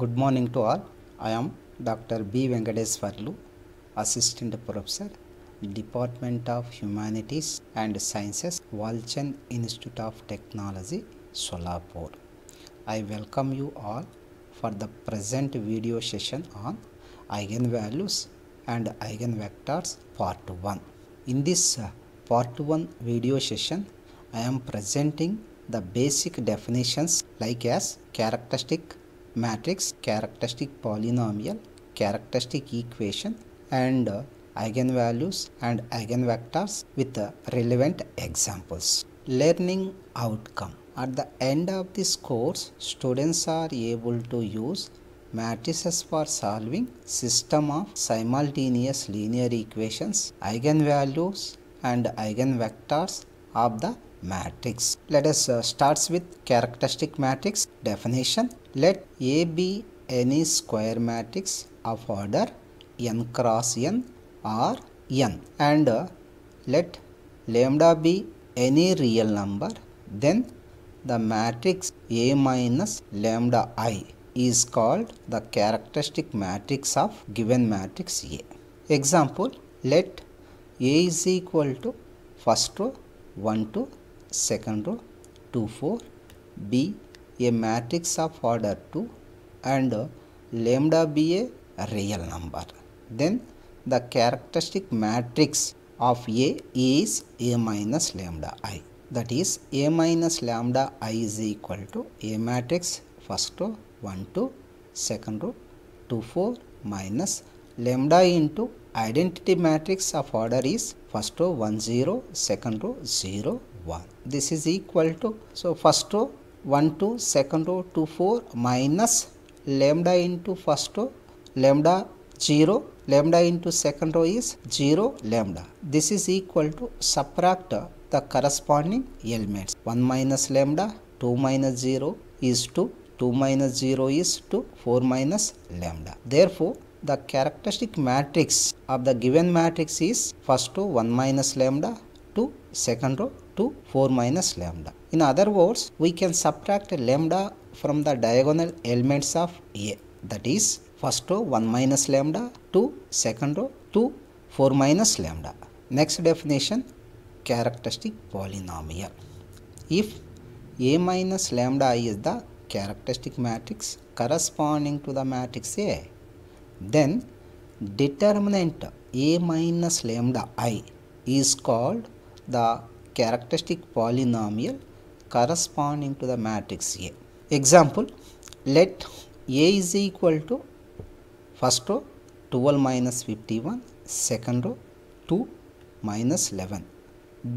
Good morning to all. I am Dr. B. Venkateswarlu, Assistant Professor, Department of Humanities and Sciences, Walchand Institute of Technology, Solapur. I welcome you all for the present video session on eigenvalues and eigenvectors part 1. In this uh, part 1 video session, I am presenting the basic definitions like as characteristic matrix, characteristic polynomial, characteristic equation and uh, eigenvalues and eigenvectors with uh, relevant examples. Learning outcome. At the end of this course, students are able to use matrices for solving system of simultaneous linear equations, eigenvalues and eigenvectors of the matrix. Let us uh, starts with characteristic matrix definition. Let A be any square matrix of order n cross n or n and uh, let lambda be any real number then the matrix A minus lambda i is called the characteristic matrix of given matrix A. Example let A is equal to first row 1 to second row 2 4 b a matrix of order 2 and lambda b a a real number then the characteristic matrix of a is a minus lambda i that is a minus lambda i is equal to a matrix first row 1 2 second row 2 4 minus lambda into identity matrix of order is first row 1 0 second row 0 1 this is equal to so first row 1 2 second row 2 4 minus lambda into first row lambda 0 lambda into second row is 0 lambda this is equal to subtract the corresponding elements 1 minus lambda 2 minus 0 is 2 2 minus 0 is 2 4 minus lambda therefore the characteristic matrix of the given matrix is first row 1 minus lambda 2 second row to 4 minus lambda. In other words, we can subtract lambda from the diagonal elements of A that is first row 1 minus lambda to second row 2 4 minus lambda. Next definition characteristic polynomial. If A minus lambda I is the characteristic matrix corresponding to the matrix A, then determinant A minus lambda i is called the characteristic polynomial corresponding to the matrix A. Example, let A is equal to first row 12 minus 51, second row 2 minus 11.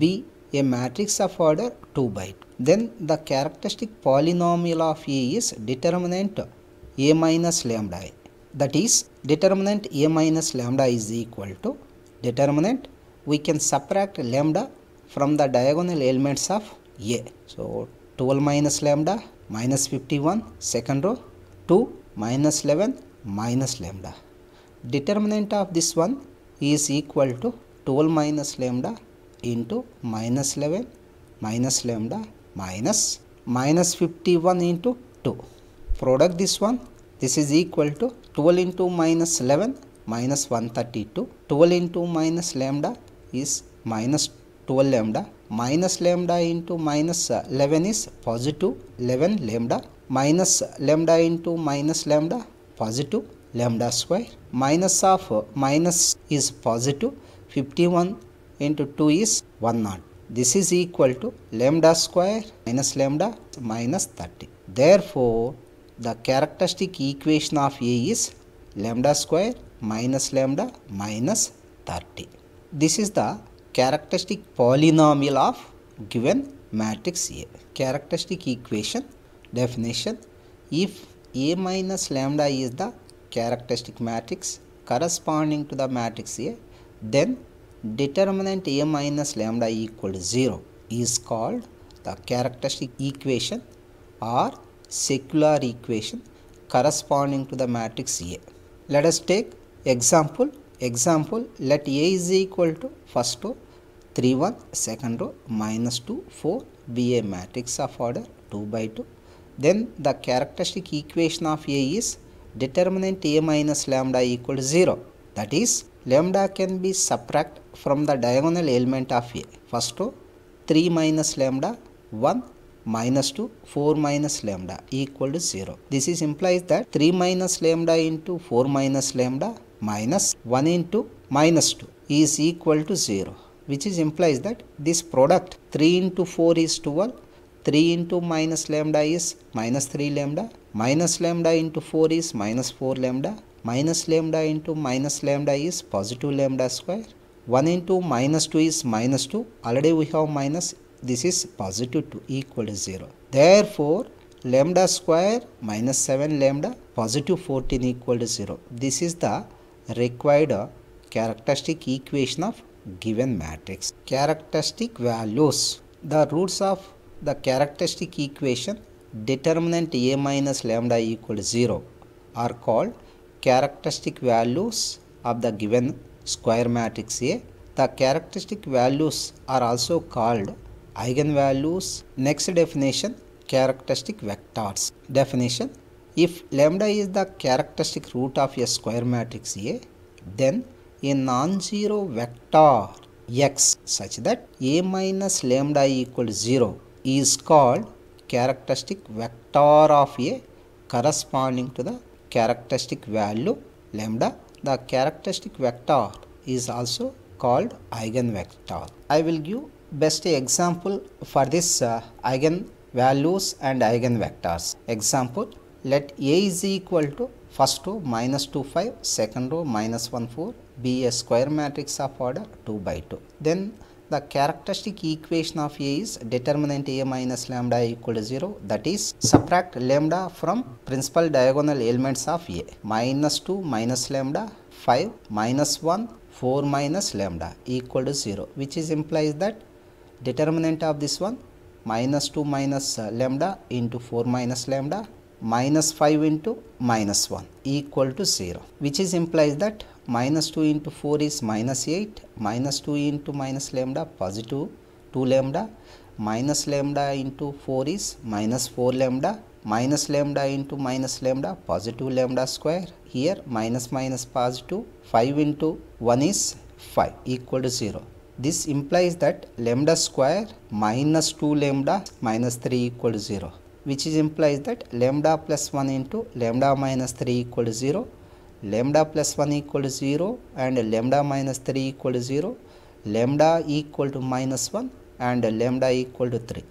B a matrix of order 2 by 2. Then the characteristic polynomial of A is determinant A minus lambda I. That is determinant A minus lambda is equal to determinant we can subtract lambda from the diagonal elements of A. So 12 minus lambda minus 51 second row 2 minus 11 minus lambda. Determinant of this one is equal to 12 minus lambda into minus 11 minus lambda minus minus 51 into 2. Product this one this is equal to 12 into minus 11 minus 132 12 into minus lambda is minus 12 lambda minus lambda into minus 11 is positive 11 lambda minus lambda into minus lambda positive lambda square minus of minus is positive 51 into 2 is 100 this is equal to lambda square minus lambda minus 30 therefore the characteristic equation of a is lambda square minus lambda minus 30 this is the characteristic polynomial of given matrix A. Characteristic equation definition if A minus lambda is the characteristic matrix corresponding to the matrix A then determinant A minus lambda equal to 0 is called the characteristic equation or secular equation corresponding to the matrix A. Let us take example. Example let A is equal to first row. 3 1 second row minus 2 4 be a matrix of order 2 by 2 then the characteristic equation of a is determinant a minus lambda equal to 0 that is lambda can be subtract from the diagonal element of a first row 3 minus lambda 1 minus 2 4 minus lambda equal to 0 this is implies that 3 minus lambda into 4 minus lambda minus 1 into minus 2 is equal to 0 which is implies that this product 3 into 4 is 12 3 into minus lambda is minus 3 lambda minus lambda into 4 is minus 4 lambda minus lambda into minus lambda is positive lambda square 1 into minus 2 is minus 2 already we have minus this is positive 2 equal to 0 therefore lambda square minus 7 lambda positive 14 equal to 0 this is the required characteristic equation of given matrix. Characteristic values. The roots of the characteristic equation determinant A minus lambda equal to 0 are called characteristic values of the given square matrix A. The characteristic values are also called eigenvalues. Next definition characteristic vectors. Definition If lambda is the characteristic root of a square matrix A, then a non-zero vector x such that a minus lambda to 0 is called characteristic vector of a corresponding to the characteristic value lambda. The characteristic vector is also called eigenvector. I will give best example for this uh, eigenvalues and eigenvectors. Example, let a is equal to first row minus 2 5 second row minus 1 4 be a square matrix of order 2 by 2 then the characteristic equation of A is determinant A minus lambda equal to 0 that is subtract lambda from principal diagonal elements of A minus 2 minus lambda 5 minus 1 4 minus lambda equal to 0 which is implies that determinant of this one minus 2 minus uh, lambda into 4 minus lambda minus 5 into minus 1 equal to 0 which is implies that minus 2 into 4 is minus 8 minus 2 into minus lambda positive 2 lambda minus lambda into 4 is minus 4 lambda minus lambda into minus lambda positive lambda square here minus minus positive 5 into 1 is 5 equal to 0 this implies that lambda square minus 2 lambda minus 3 equal to 0 which is implies that lambda plus 1 into lambda minus 3 equal to 0 lambda plus 1 equal to 0 and lambda minus 3 equal to 0 lambda equal to minus 1 and lambda equal to 3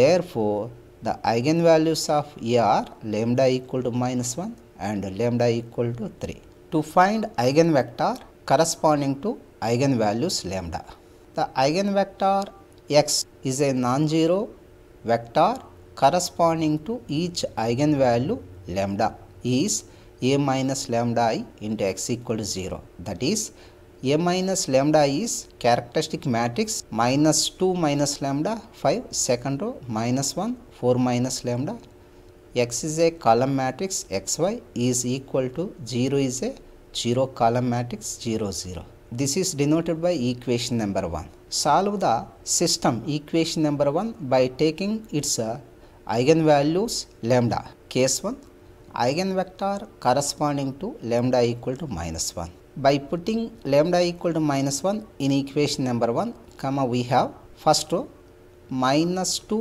therefore the eigenvalues of er are lambda equal to minus 1 and lambda equal to 3 to find eigenvector corresponding to eigenvalues lambda the eigenvector x is a non-zero vector corresponding to each eigenvalue lambda is a minus lambda i into x equal to 0 that is a minus lambda is characteristic matrix minus 2 minus lambda 5 second row minus 1 4 minus lambda x is a column matrix xy is equal to 0 is a 0 column matrix 0 0 this is denoted by equation number 1 solve the system equation number 1 by taking its eigenvalues lambda case 1 eigenvector corresponding to lambda equal to minus 1. By putting lambda equal to minus 1 in equation number 1 comma we have first row minus 2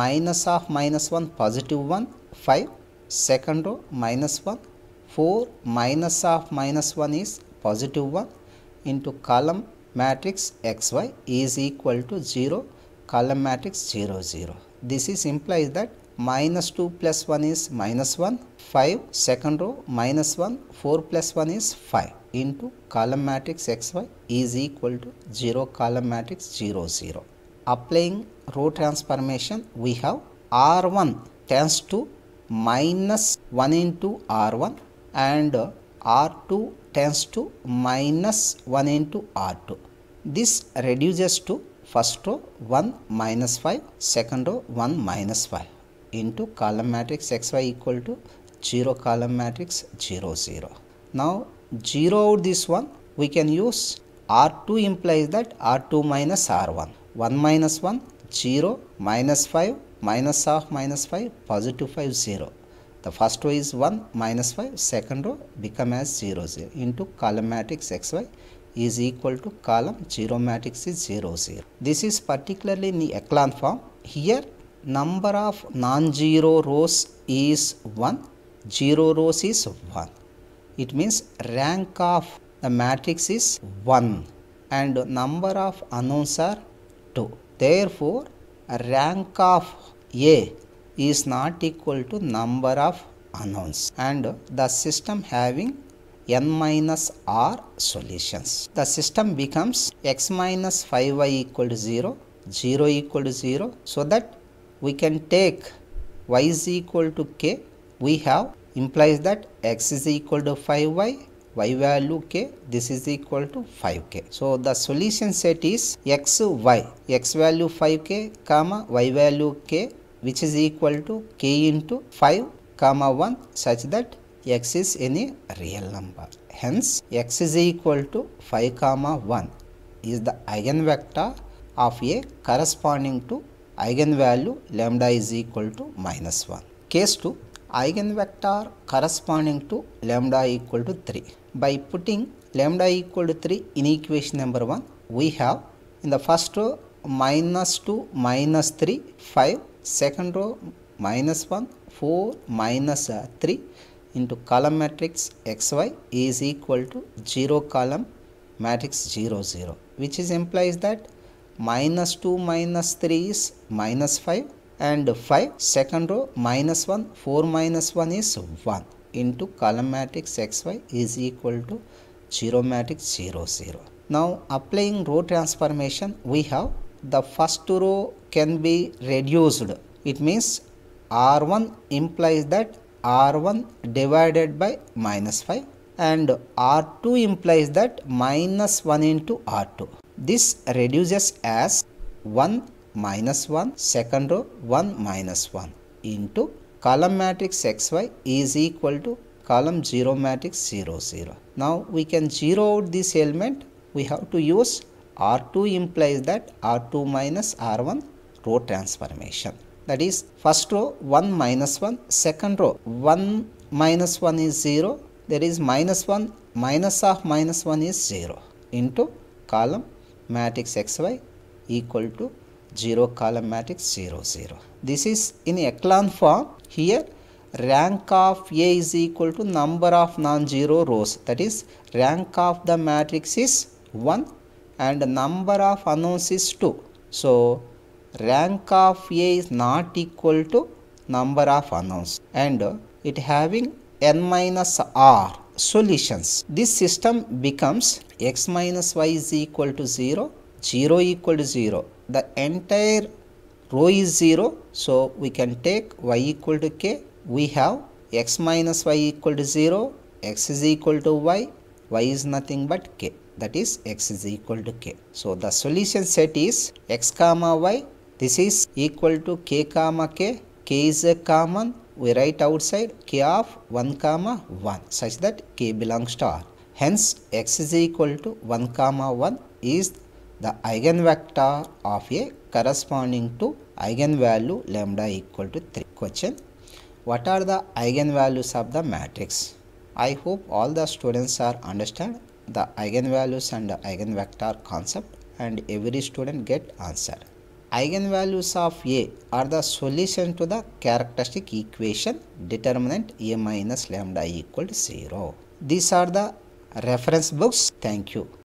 minus of minus 1 positive 1 5 second row minus 1 4 minus of minus 1 is positive 1 into column matrix xy is equal to 0 column matrix 0 0 this is implies that minus 2 plus 1 is minus 1, 5 second row minus 1, 4 plus 1 is 5 into column matrix xy is equal to 0 column matrix 0 0. Applying row transformation we have R1 tends to minus 1 into R1 and R2 tends to minus 1 into R2. This reduces to first row 1 minus 5 second row 1 minus 5 into column matrix xy equal to 0 column matrix 0 0 now 0 out this one we can use r2 implies that r2 minus r1 1 minus 1 0 minus 5 minus half minus 5 positive 5 0 the first row is 1 minus 5 second row become as 0 0 into column matrix xy is equal to column 0 matrix is 0 0. This is particularly in the echelon form. Here number of non-zero rows is 1, 0 rows is 1. It means rank of the matrix is 1 and number of unknowns are 2. Therefore, rank of A is not equal to number of unknowns and the system having n minus r solutions. The system becomes x minus 5y equal to 0, 0 equal to 0 so that we can take y is equal to k we have implies that x is equal to 5y y value k this is equal to 5k so the solution set is x y x value 5k comma y value k which is equal to k into 5 comma 1 such that x is any real number. Hence, x is equal to 5 comma 1 is the eigenvector of A corresponding to eigenvalue lambda is equal to minus 1. Case 2, eigenvector corresponding to lambda equal to 3. By putting lambda equal to 3 in equation number 1, we have in the first row minus 2, minus 3, 5, second row minus 1, 4, minus uh, 3, into column matrix xy is equal to 0 column matrix 0 0 which is implies that minus 2 minus 3 is minus 5 and 5 second row minus 1 4 minus 1 is 1 into column matrix xy is equal to 0 matrix 0 0 now applying row transformation we have the first row can be reduced it means r1 implies that r1 divided by minus 5 and r2 implies that minus 1 into r2. This reduces as 1 minus 1 second row 1 minus 1 into column matrix xy is equal to column 0 matrix 0 0. Now we can zero out this element we have to use r2 implies that r2 minus r1 row transformation that is first row 1 minus 1 second row 1 minus 1 is 0 there is minus 1 minus of minus 1 is 0 into column matrix xy equal to 0 column matrix 0 0 this is in echelon form here rank of A is equal to number of non-zero rows that is rank of the matrix is 1 and number of unknowns is 2. So, rank of A is not equal to number of unknowns and it having n minus r solutions. This system becomes x minus y is equal to 0, 0 equal to 0. The entire row is 0. So, we can take y equal to k. We have x minus y equal to 0, x is equal to y, y is nothing but k that is x is equal to k. So, the solution set is x comma y this is equal to k comma k. k is a common. We write outside k of 1 comma 1 such that k belongs to R. Hence x is equal to 1 comma 1 is the eigenvector of A corresponding to eigenvalue lambda equal to 3. Question What are the eigenvalues of the matrix? I hope all the students are understand the eigenvalues and the eigenvector concept and every student get answer eigenvalues of A are the solution to the characteristic equation determinant A minus lambda equal to 0. These are the reference books. Thank you.